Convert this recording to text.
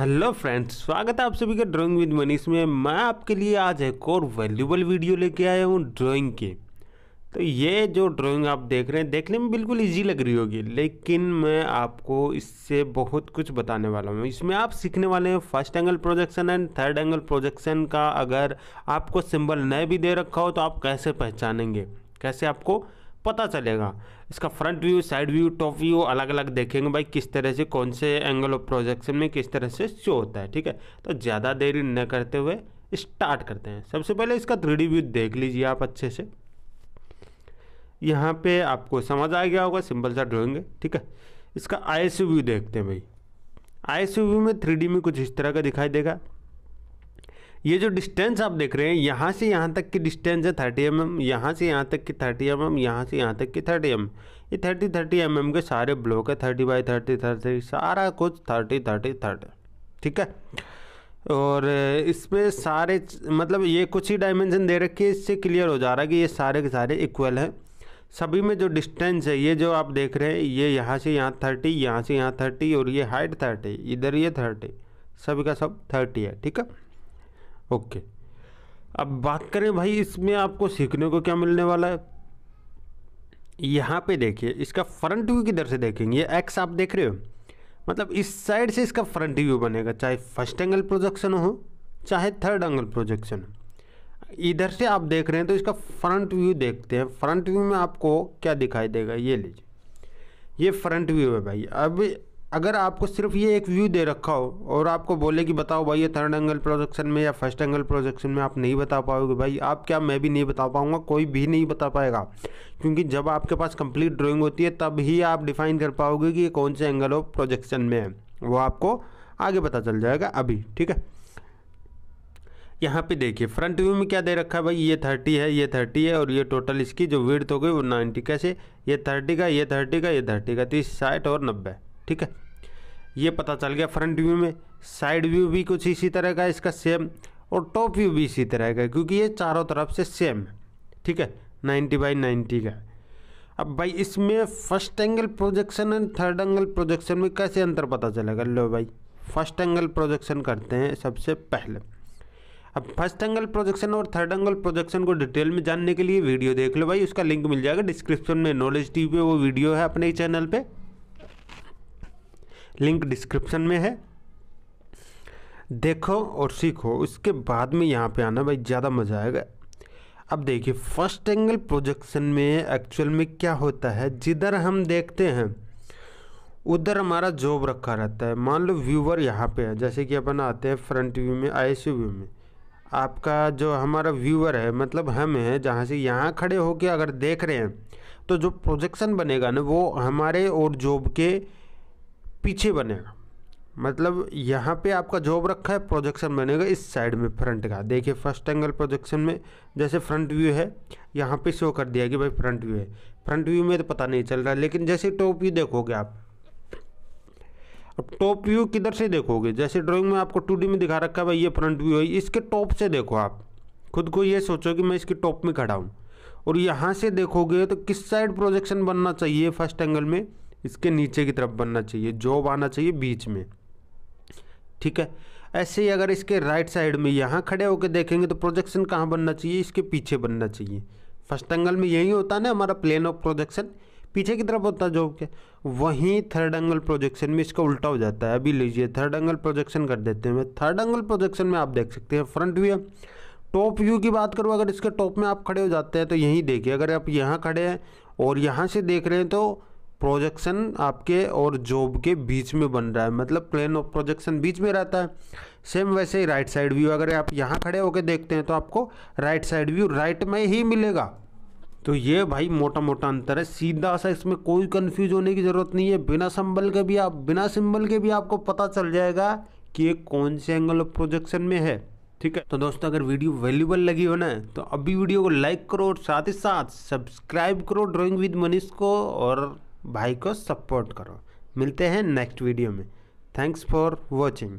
Hello friends स्वागत है आप सभी का ड्राइंग विद मनीष में मैं आपके लिए आज एक और वैल्यूबल वीडियो लेके आया हूँ ड्राइंग की तो ये जो ड्राइंग आप देख रहे हैं देखने में बिल्कुल इजी लग रही होगी लेकिन मैं आपको इससे बहुत कुछ बताने वाला हूँ इसमें आप सीखने वाले हैं first angle projection and third angle projection का अगर आपको सिम्बल नए भी दे रखा हो तो आप कैसे पहचानेंगे कैसे आपको पता चलेगा इसका front view side view top view अलग अलग देखेंगे भाई किस तरह से कौन से एंगल ऑफ प्रोजेक्शन में किस तरह से शो होता है ठीक है तो ज़्यादा देरी न करते हुए स्टार्ट करते हैं सबसे पहले इसका थ्री व्यू देख लीजिए आप अच्छे से यहाँ पे आपको समझ आ गया होगा सिंपल सा ड्रॉइंग है ठीक है इसका आई व्यू देखते हैं भाई आई व्यू में थ्री में कुछ इस तरह का दिखाई देगा ये जो डिस्टेंस आप देख रहे हैं यहाँ से यहाँ तक की डिस्टेंस है थर्टी एम एम यहाँ से यहाँ तक की थर्टी एम एम यहाँ से यहाँ तक की थर्टी एम mm। ये थर्टी थर्टी एम एम के सारे ब्लॉक है थर्टी बाई थर्टी थर्टी सारा कुछ थर्टी थर्टी थर्टी ठीक है और इसमें सारे मतलब ये कुछ ही डायमेंशन दे रखी है इससे क्लियर हो जा रहा है कि ये सारे के सारे इक्वल हैं सभी में जो डिस्टेंस है ये जो आप देख रहे हैं ये यहाँ से यहाँ थर्टी यहाँ से यहाँ थर्टी और ये हाइट थर्टी इधर ये थर्टी सभी का सब थर्टी है ठीक है ओके अब बात करें भाई इसमें आपको सीखने को क्या मिलने वाला है यहाँ पे देखिए इसका फ्रंट व्यू किधर से देखेंगे ये एक्स आप देख रहे हो मतलब इस साइड से इसका फ्रंट व्यू बनेगा चाहे फर्स्ट एंगल प्रोजेक्शन हो चाहे थर्ड एंगल प्रोजेक्शन हो इधर से आप देख रहे हैं तो इसका फ्रंट व्यू देखते हैं फ्रंट व्यू में आपको क्या दिखाई देगा ये लीजिए ये फ्रंट व्यू है भाई अब अगर आपको सिर्फ ये एक व्यू दे रखा हो और आपको बोले कि बताओ भाई ये थर्ड एंगल प्रोजेक्शन में या फर्स्ट एंगल प्रोजेक्शन में आप नहीं बता पाओगे भाई आप क्या मैं भी नहीं बता पाऊँगा कोई भी नहीं बता पाएगा क्योंकि जब आपके पास कंप्लीट ड्राइंग होती है तब ही आप डिफाइन कर पाओगे कि ये कौन से एंगल ऑफ प्रोजेक्शन में है वो आपको आगे पता चल जाएगा अभी ठीक है यहाँ पे देखिए फ्रंट व्यू में क्या दे रखा है भाई ये थर्टी है ये थर्टी है और ये टोटल इसकी जो वर्थ हो गई वो नाइन्टी कैसे ये थर्टी का ये थर्टी का ये थर्टी का तीस तो साठ और नब्बे ठीक है ये पता चल गया फ्रंट व्यू में साइड व्यू भी कुछ इसी तरह का इसका सेम और टॉप व्यू भी इसी तरह का क्योंकि ये चारों तरफ से सेम है ठीक है नाइन्टी बाई नाइन्टी का अब भाई इसमें first angle projection and third angle projection में कैसे अंतर पता चलेगा लो भाई फर्स्ट एंगल प्रोजेक्शन करते हैं सबसे पहले अब फर्स्ट एंगल प्रोजेक्शन और थर्ड एंगल प्रोजेक्शन को डिटेल में जानने के लिए वीडियो देख लो भाई उसका लिंक मिल जाएगा डिस्क्रिप्शन में नॉलेज टी पे वो वीडियो है अपने चैनल पे लिंक डिस्क्रिप्शन में है देखो और सीखो उसके बाद में यहाँ पे आना भाई ज़्यादा मज़ा आएगा अब देखिए फर्स्ट एंगल प्रोजेक्शन में एक्चुअल में क्या होता है जिधर हम देखते हैं उधर हमारा जॉब रखा रहता है मान लो व्यूवर यहाँ पे है जैसे कि अपन आते हैं फ्रंट व्यू में आई व्यू में आपका जो हमारा व्यूवर है मतलब हम हैं जहाँ से यहाँ खड़े होकर अगर देख रहे हैं तो जो प्रोजेक्शन बनेगा ना वो हमारे और जॉब के पीछे बनेगा मतलब यहाँ पे आपका जॉब रखा है प्रोजेक्शन बनेगा इस साइड में फ्रंट का देखिए फर्स्ट एंगल प्रोजेक्शन में जैसे फ्रंट व्यू है यहाँ पे शो कर दिया कि भाई फ्रंट व्यू है फ्रंट व्यू में तो पता नहीं चल रहा लेकिन जैसे टॉप व्यू देखोगे आप अब टॉप व्यू किधर से देखोगे जैसे ड्राइंग में आपको टू में दिखा रखा है भाई ये फ्रंट व्यू है इसके टॉप से देखो आप खुद को ये सोचो कि मैं इसके टॉप में खड़ा हूँ और यहाँ से देखोगे तो किस साइड प्रोजेक्शन बनना चाहिए फर्स्ट एंगल में इसके नीचे की तरफ बनना चाहिए जॉब आना चाहिए बीच में ठीक है ऐसे ही अगर इसके राइट साइड में यहाँ खड़े होकर देखेंगे तो प्रोजेक्शन कहाँ बनना चाहिए इसके पीछे बनना चाहिए फर्स्ट एंगल में यही होता है ना हमारा प्लेन ऑफ प्रोजेक्शन पीछे की तरफ होता है जॉब के वहीं थर्ड एंगल प्रोजेक्शन में इसका उल्टा हो जाता है अभी लीजिए थर्ड एंगल प्रोजेक्शन कर देते हैं थर्ड एंगल प्रोजेक्शन में आप देख सकते हैं फ्रंट व्यू टॉप व्यू की बात करूँ अगर इसके टॉप में आप खड़े हो जाते हैं तो यहीं देखिए अगर आप यहाँ खड़े हैं और यहाँ से देख रहे हैं तो प्रोजेक्शन आपके और जॉब के बीच में बन रहा है मतलब प्लेन ऑफ प्रोजेक्शन बीच में रहता है सेम वैसे ही राइट साइड व्यू अगर आप यहाँ खड़े होकर देखते हैं तो आपको राइट साइड व्यू राइट में ही मिलेगा तो ये भाई मोटा मोटा अंतर है सीधा सा इसमें कोई कन्फ्यूज होने की ज़रूरत नहीं है बिना संबल के भी आप बिना सिंबल के भी आपको पता चल जाएगा कि ये कौन से एंगल ऑफ प्रोजेक्शन में है ठीक है तो दोस्तों अगर वीडियो वैल्यूबल लगी हो ना तो अभी वीडियो को लाइक करो और साथ ही साथ सब्सक्राइब करो ड्राइंग विद मनीष को और भाई को सपोर्ट करो मिलते हैं नेक्स्ट वीडियो में थैंक्स फॉर वॉचिंग